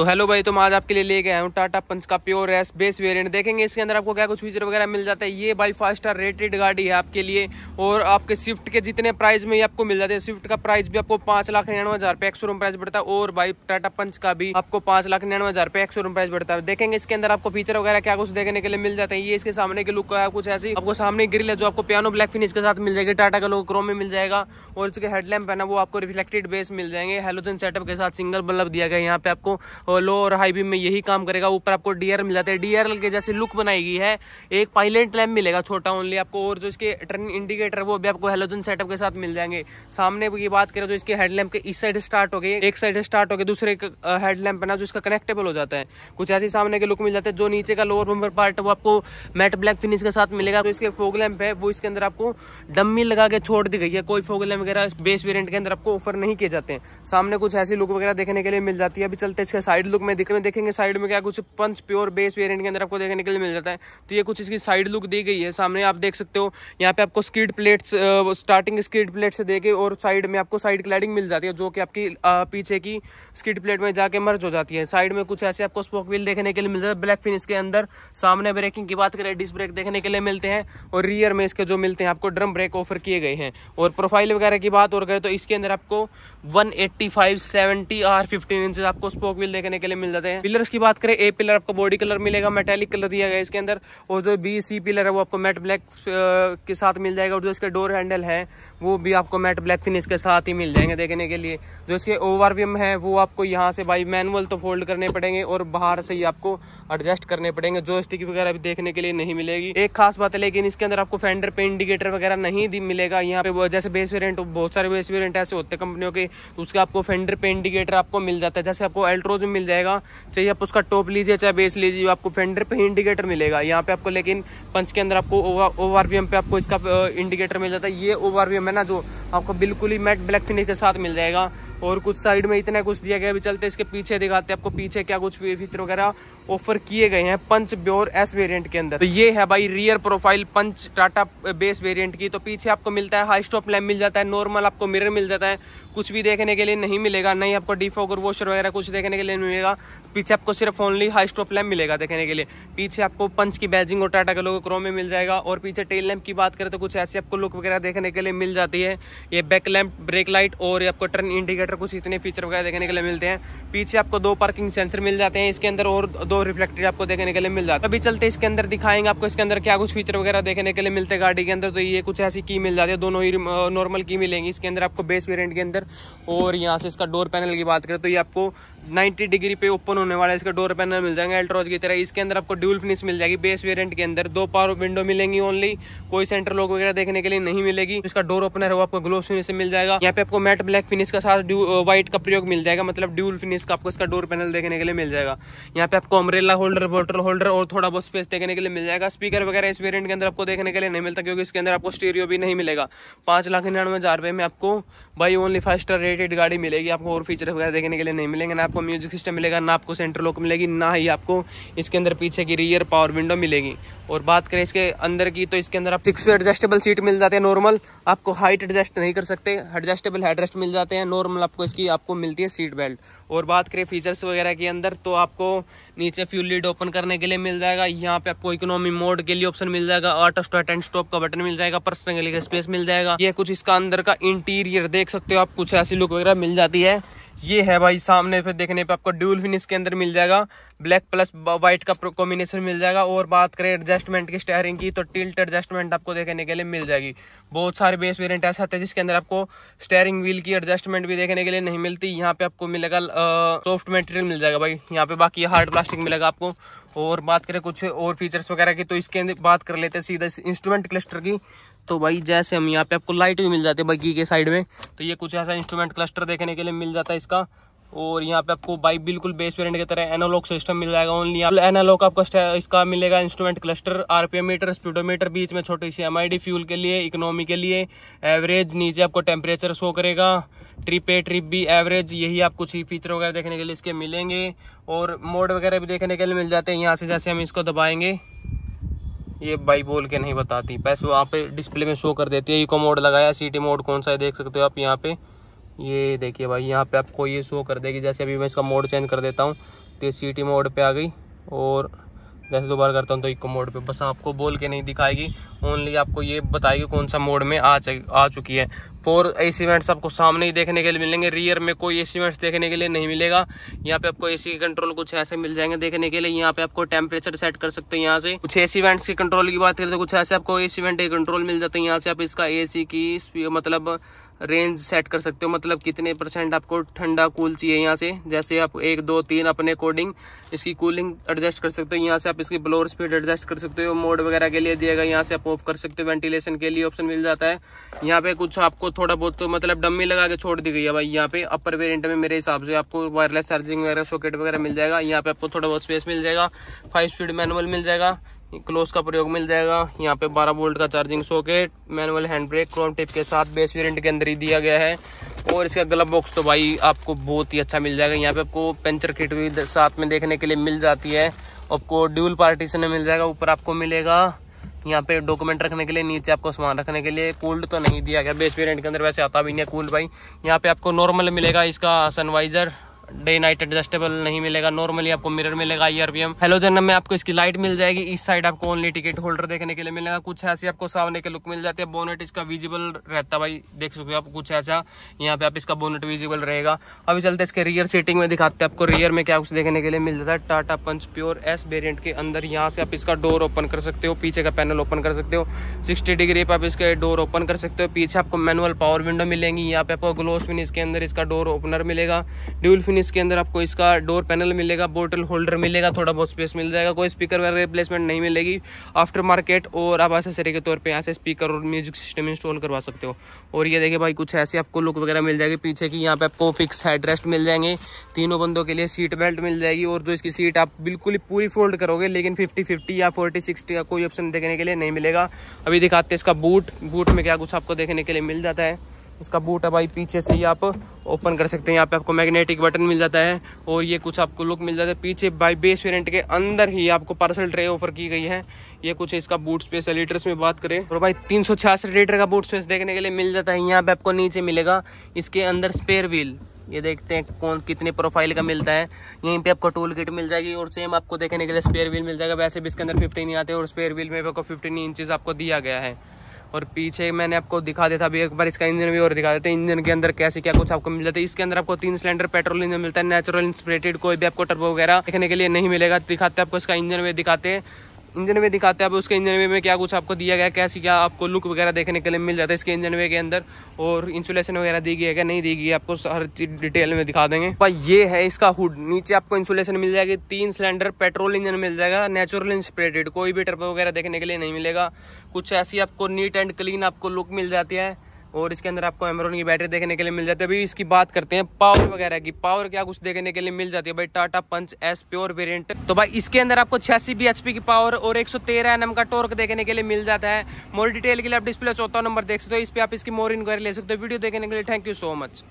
तो हेलो भाई तो मैं आज आपके लिए ले गया हूँ टाटा पंच का प्योर एस बेस वेरिएंट देखेंगे इसके अंदर आपको क्या कुछ फीचर वगैरह मिल जाता है ये भाई फाइव स्टार रेटेड गाड़ी है आपके लिए और आपके स्विफ्ट के जितने प्राइस में ही आपको मिल जाते हैं स्विफ्ट का प्राइस भी आपको पांच लाख निन्यानवे हज़ार रुपये एक्सोरूम प्राइस बढ़ता है और भाई टाटा पंच का भी आपको पांच लाख निन्यानवे हज़ार रुपये एक्सोरूम प्राइस बढ़ता है देखेंगे इसके अंदर आपको फीचर वगैरह क्या कुछ देखने के लिए मिल जाते हैं ये इसके सामने के लुक है कुछ ऐसी आपको सामने ग्रिल है जो आपको पियानो ब्लैक फिनिश के साथ मिल जाएगी टाटा का लोग क्रोम में मिल जाएगा और इसके हेडलैम्प है ना वो आपको रिफ्लेक्टेड बेस मिल जाएंगे हेलोजन सेटअप के साथ सिंगल बल्ब दिया गया यहाँ पे आपको लो और हाई बीम में यही काम करेगा ऊपर आपको डी मिल जाता है डी के जैसे लुक बनाई गई है एक पाइलेंट लैम्प मिलेगा छोटा ओनली आपको और जो इसके टर्न इंडिकेटर वो भी आपको हेलोजन सेटअप के साथ मिल जाएंगे सामने की बात करें जो तो इसके हेडलैम्प के इस साइड स्टार्ट हो गए एक साइड स्टार्ट हो गए दूसरे हेडलैम्प बना जो इसका कनेक्टेबल हो जाता है कुछ ऐसे सामने के लुक मिल जाते हैं जो नीचे का लोअर बम्पर पार्ट है वो आपको मैट ब्लैक फिनिश के साथ मिलेगा तो इसके फोग लैम्प है वो इसके अंदर आपको डम्मी लगा के छोड़ दी गई है कोई फोग लैम्प वगैरह बेस वेरियंट के अंदर आपको ऑफर नहीं किए जाते हैं सामने कुछ ऐसी लुक वगैरह देखने के लिए मिल जाती है अभी चलते इसके साइड साइड लुक में दिख रहे देखेंगे साइड में क्या कुछ पंच प्योर बेस वेरिएंट के अंदर आपको देखने के लिए मिल जाता है तो ये कुछ इसकी साइड लुक दी गई है सामने आप देख सकते हो यहाँ पे आपको skid plates starting skid plate से देके और साइड में आपको साइड क्लाइडिंग मिल जाती है जो कि आपकी पीछे की स्किड प्लेट में जाके मर्ज हो जाती है साइड में कुछ ऐसे आपको स्पोक व्हील देखने के लिए मिलता है ब्लैक फिनिश के अंदर सामने ब्रेकिंग की बात करें डिस्क ब्रेक देखने के लिए मिलते हैं और रियर में इसके जो मिलते हैं आपको ड्रम ब्रेक ऑफर किए गए हैं और प्रोफाइल वगैरह की बात और करें तो इसके अंदर आपको one eighty five seventy R fifteen inch आपको स्पोक व्हील देखने के लिए मिल जाते हैं पिलर्स की बात करें ए पिलर आपको बॉडी कलर मिलेगा मेटेलिक कलर दिया गया इसके अंदर और जो बी सी पिलर है वो आपको मैट ब्लैक के साथ मिल जाएगा और जो इसके डोर हैंडल है वो भी आपको मैट ब्लैक फिनिश के साथ ही मिल जाएंगे देखने के लिए जो इसके ओवर है वो आप आपको यहाँ से भाई मैनुअल तो फोल्ड करने पड़ेंगे और बाहर से ही आपको एडजस्ट करने पड़ेंगे जो स्टिक वगैरह भी देखने के लिए नहीं मिलेगी एक खास बात है लेकिन इसके अंदर आपको फेंडर पे इंडिकेटर वगैरह नहीं मिलेगा यहाँ पे जैसे बेस वेरियंट बहुत सारे बेस वेरियंट ऐसे होते हैं कंपनियों के उसके आपको फेंडर पे इंडिकेटर आपको मिल जाता है जैसे आपको अल्ट्रोज में मिल जाएगा चाहे आप उसका टॉप लीजिए चाहे बेस लीजिए आपको फेंडर पे इंडिकेटर मिलेगा यहाँ पे आपको लेकिन पंच के अंदर आपको ओ आर पे आपको इसका इंडिकेटर मिल जाता है ये ओ है ना जो आपको बिल्कुल ही मैट ब्लैक फिनिश के साथ मिल जाएगा और कुछ साइड में इतना कुछ दिया गया अभी चलते इसके पीछे दिखाते हैं आपको पीछे क्या कुछ फीचर वगैरह ऑफर किए गए हैं पंच ब्योर एस वेरिएंट के अंदर तो ये है भाई rear profile punch Tata base variant की तो पीछे आपको मिलता है हाई स्टॉप लैम्प मिल जाता है नॉर्मल आपको मिरर मिल जाता है कुछ भी देखने के लिए नहीं मिलेगा नहीं आपको डिफोकर वॉशर वगैरह कुछ देखने के लिए नहीं मिलेगा पीछे आपको सिर्फ ओनली हाई स्टॉप लैम्प मिलेगा देखने के लिए पीछे आपको पंच की बैजिंग और टाटा का लोगो क्रोम में मिल जाएगा और पीछे टेल लैम्प की बात करें तो कुछ ऐसे आपको लुक वगैरह देखने के लिए मिल जाती है ये बैक लैम्प ब्रेक लाइट और आपको टर्न इंडिकेटर कुछ इतने फीचर वगैरह देखने के लिए मिलते हैं पीछे आपको दो पार्किंग सेंसर मिल जाते हैं इसके अंदर और दो रिफ्लेक्टर आपको देखने के लिए मिल जाता है अभी चलते इसके अंदर दिखाएंगे आपको इसके अंदर क्या कुछ फीचर वगैरह देखने के लिए मिलते हैं गाड़ी के अंदर तो ये कुछ ऐसी की मिल जाती है दोनों ही नॉर्मल की मिलेंगी इसके अंदर आपको बेस वेरियंट के अंदर और यहाँ से इसका डोर पैनल की बात करें तो ये आपको नाइन्टी डिग्री पे ओपन होने वाला है इसका डोर पैनल मिल जाएगा एल्ट्रॉज की तरह इसके अंदर आपको ड्यूल फिनिश मिल जाएगी बेस वेरियंट के अंदर दो पावर विंडो मिलेंगी ओनली कोई सेंटर लॉक वगैरह देखने के लिए नहीं मिलेगी इसका डोर ओपनर है वो आपको ग्लोव फिनिश मिल जाएगा यहाँ पे आपको मैट ब्लैक फिनिश का साथ व्हाइट का प्रयोग मिल जाएगा मतलब ड्यूल फिनिश का आपको इसका डोर पैनल देखने के लिए मिल जाएगा यहाँ पे आपको अमरेला होल्डर बोटल होल्डर और थोड़ा बहुत स्पेस देखने के लिए मिल जाएगा स्पीकर वगैरह इस वेरियंट के अंदर आपको देखने के लिए नहीं मिलता क्योंकि इसके अंदर आपको स्टीरियो भी नहीं मिलेगा पांच लाख निन्यानवे हज़ार रुपये में आपको बाई ओनली फाइव स्टार रेटेड गाड़ी मिलेगी आपको और फीचर वगैरह देखने के लिए नहीं मिलेंगे ना आपको म्यूजिक सिस्टम मिलेगा ना आपको आपको सेंटर लॉक मिलेगी ना ही आपको इसके अंदर पीछे की रियर पावर विंडो मिलेगी और बात करें इसके अंदर की तो इसके अंदर आप सिक्स पे एडजस्टेबल सीट मिल जाते हैं नॉर्मल आपको हाइट एडजस्ट नहीं कर सकते एडजस्टेबल हेड रेस्ट मिल जाते हैं नॉर्मल आपको इसकी आपको मिलती है सीट बेल्ट और बात करें फीचर्स वगैरह के अंदर तो आपको नीचे फ्यूल लीड ओपन करने के लिए मिल जाएगा यहाँ पे आपको इकोनॉमी मोड के लिए ऑप्शन मिल जाएगा ऑटो स्टार्ट एंड स्टॉप का बटन मिल जाएगा पर्सनल के लिए स्पेस मिल जाएगा ये कुछ इसका अंदर का इंटीरियर देख सकते हो आप कुछ ऐसी लुक वगैरह मिल जाती है ये है भाई सामने पे देखने पे आपको ड्यूल फिनिश के अंदर मिल जाएगा ब्लैक प्लस व्हाइट का कॉम्बिनेशन मिल जाएगा और बात करें एडजस्टमेंट की स्टेयरिंग की तो टिल्ट एडजस्टमेंट आपको देखने के लिए मिल जाएगी बहुत सारे बेस वेरियंट ऐसे आते हैं जिसके अंदर आपको स्टेयरिंग व्हील की एडजस्टमेंट भी देखने के लिए नहीं मिलती यहाँ पे आपको मिलेगा सॉफ्ट मटेरियल मिल जाएगा भाई यहाँ पे बाकी हार्ड प्लास्टिक मिलेगा आपको और बात करें कुछ और फीचर्स वगैरह की तो इसके अंदर बात कर लेते हैं सीधा इंस्ट्रूमेंट क्लस्टर की तो भाई जैसे हम यहाँ पे आपको लाइट भी मिल जाती है बग्गी के साइड में तो ये कुछ ऐसा इंस्ट्रूमेंट क्लस्टर देखने के लिए मिल जाता है इसका और यहाँ पे आपको बाइक बिल्कुल बेस वेरियंट की तरह एनालॉग सिस्टम मिल जाएगा ओनली एनालॉग आपको इसका मिलेगा instrument cluster RPM meter speedometer बीच में छोटी सी एमआईडी फ्यूल के लिए इकोनॉमी के लिए एवरेज नीचे आपको टेम्परेचर शो करेगा trip A trip B average यही आप कुछ ही फीचर वगैरह देखने के लिए इसके मिलेंगे और मोड वगैरह भी देखने के लिए मिल जाते हैं यहाँ से जैसे हम इसको दबाएंगे ये बाई बोल के नहीं बताती बस वहाँ पे डिस्प्ले में शो कर देती है इको मोड लगाया सीटी मोड कौन सा है देख सकते हो आप यहाँ पे ये देखिए भाई यहाँ पे आपको ये शो कर देगी जैसे अभी मैं इसका मोड चेंज कर देता हूँ तो ये सीटी मोड पे आ गई और जैसे दोबारा करता हूँ तो इको मोड पे बस आपको बोल के नहीं दिखाएगी ओनली आपको ये बताएगी कौन सा मोड में आ आ चुकी है फोर ए सी वेंट्स आपको सामने ही देखने के लिए मिलेंगे रियर में कोई ए सी वेंट्स देखने के लिए नहीं मिलेगा यहाँ पे आपको ए सी कंट्रोल कुछ ऐसे मिल जाएंगे देखने के लिए यहाँ पे आपको टेम्परेचर सेट कर सकते हैं यहाँ से कुछ ए सी वेंट्स की कंट्रोल की बात करें तो कुछ ऐसे आपको ए सी वेंट कंट्रोल मिल जाते हैं यहाँ से आप इसका ए सी की मतलब रेंज सेट कर सकते हो मतलब कितने परसेंट आपको ठंडा कूल चाहिए यहाँ से जैसे आप एक दो तीन अपने अकॉर्डिंग इसकी कूलिंग एडजस्ट कर सकते हो यहाँ से आप इसकी ब्लोअर स्पीड एडजस्ट कर सकते हो मोड वगैरह के लिए दिएगा यहाँ से आप ऑफ कर सकते हो वेंटिलेशन के लिए ऑप्शन मिल जाता है यहाँ पे कुछ आपको थोड़ा बहुत तो मतलब डम्मी लगा के छोड़ दी गई है भाई यहाँ पे अपर वेरियंट में मेरे हिसाब से आपको वायरलेस चार्जिंग वगैरह सॉकेट वगैरह मिल जाएगा यहाँ पे आपको थोड़ा बहुत स्पेस मिल जाएगा फाइव स्पीड मैनुअल मिल जाएगा क्लोज का प्रयोग मिल जाएगा यहाँ पे 12 वोल्ट का charging socket manual hand brake chrome tip के साथ बेस वेरिएंट के अंदर ही दिया गया है और इसका ग्लब बॉक्स तो भाई आपको बहुत ही अच्छा मिल जाएगा यहाँ पे आपको पंचर किट भी साथ में देखने के लिए मिल जाती है आपको ड्यूल पार्टीशन मिल जाएगा ऊपर आपको मिलेगा यहाँ पे डॉक्यूमेंट रखने के लिए नीचे आपको सामान रखने के लिए कूल्ड तो नहीं दिया गया बेस वेरियंट के अंदर वैसे आता भी नहीं है कूल्ड भाई यहाँ पे आपको नॉर्मल मिलेगा इसका सनवाइजर डे नाइट एडजस्टेबल नहीं मिलेगा नॉर्मली आपको मिरर मिलेगा एम हेलोजन में आपको इसकी लाइट मिल जाएगी इस साइड आपको ओनली टिकट होल्डर देखने के लिए मिलेगा कुछ ऐसे आपको सामने के लुक मिल जाती है बोनेट इसका विजिबल रहता है भाई देख सकते हो आप कुछ ऐसा यहाँ पे आप इसका बोनेट विजिबल रहेगा अभी चलते इसके रियर सीटिंग में दिखाते हैं आपको रियर में क्या कुछ देखने के लिए मिल जाता है Tata punch pure S variant के अंदर यहाँ से आप इसका डोर ओपन कर सकते हो पीछे का पैनल ओपन कर सकते हो सिक्सटी डिग्री पर आप इसके डोर ओपन कर सकते हो पीछे आपको मैनुअल पावर विंडो मिलेंगी यहाँ पे आपको ग्लोस फिनिश के अंदर इसका डोर ओपनर मिलेगा ड्यूल फिनिश इसके अंदर आपको इसका डोर पैनल मिलेगा बोटल होल्डर मिलेगा थोड़ा बहुत स्पेस मिल जाएगा कोई स्पीकर वगैरह रिप्लेसमेंट नहीं मिलेगी आफ्टर मार्केट और आप एसेसरी के तौर पर यहाँ से स्पीकर और म्यूजिक सिस्टम इंस्टॉल करवा सकते हो और ये देखिए भाई कुछ ऐसे आपको लुक वगैरह मिल जाएगी पीछे की यहाँ पे आपको फिक्स हेड रेस्ट मिल जाएंगे तीनों बंदों के लिए सीट बेल्ट मिल जाएगी और जो इसकी सीट आप बिल्कुल ही पूरी फोल्ड करोगे लेकिन फिफ्टी फिफ्टी या फोर्टी सिक्सटी का कोई ऑप्शन देखने के लिए नहीं मिलेगा अभी दिखाते इसका बूट बूट में क्या कुछ आपको देखने के लिए मिल जाता है इसका बूट है भाई पीछे से ही आप ओपन कर सकते हैं यहाँ पे आपको मैग्नेटिक बटन मिल जाता है और ये कुछ आपको लुक मिल जाता है पीछे बाई बेस वेरियंट के अंदर ही आपको पार्सल ट्रे ऑफर की गई है ये कुछ इसका बूट स्पेस है लीटर्स में बात करें और भाई तीन लीटर का बूट स्पेस देखने के लिए मिल जाता है यहाँ पे आपको नीचे मिलेगा इसके अंदर स्पेयर व्हील ये देखते हैं कौन कितने प्रोफाइल का मिलता है यहीं पे आपको टूल किट मिल जाएगी और सेम आपको देखने के लिए स्पेयर व्हील मिल जाएगा वैसे भी इसके अंदर फिफ्टीन आते हैं और स्पेयर व्हील में आपको फिफ्टीन इंचज़ आपको दिया गया है और पीछे मैंने आपको दिखा दिया था अभी एक बार इसका इंजन भी और दिखा देते हैं इंजन के अंदर कैसे क्या कुछ आपको मिल जाता है इसके अंदर आपको तीन सिलेंडर पेट्रोल इंजन मिलता है नेचुरल इंस्पिरेटेड कोई भी आपको टर्बो वगैरह देखने के लिए नहीं मिलेगा दिखाते आपको इसका इंजन भी दिखाते हैं इंजन वे दिखाते हैं अब उसके इंजन वे में क्या कुछ आपको दिया गया कैसी क्या आपको लुक वगैरह देखने के लिए मिल जाता है इसके इंजन वे के अंदर और इंसुलेशन वगैरह दी गई है क्या नहीं दी गई आपको हर चीज़ डिटेल में दिखा देंगे पर ये है इसका हुड नीचे आपको इंसुलेशन मिल जाएगी तीन सिलेंडर पेट्रोल इंजन मिल जाएगा नेचुरल इंस्प्रेटेड कोई भी ट्रप वगैरह देखने के लिए नहीं मिलेगा कुछ ऐसी आपको नीट एंड क्लीन आपको लुक मिल जाती है और इसके अंदर आपको एमरोन की बैटरी देखने के लिए मिल जाती है अभी इसकी बात करते हैं पावर वगैरह की पावर क्या कुछ देखने के लिए मिल जाती है भाई Tata punch S pure variant तो भाई इसके अंदर आपको छियासी बी की पावर और एक सौ का टोर्क देखने के लिए मिल जाता है मोर डिटेल के लिए आप डिस्प्ले चौथा नंबर देख सकते हो इस पर आप इसकी मोर इंक्वायरी ले सकते हो वीडियो देखने के लिए थैंक यू सो मच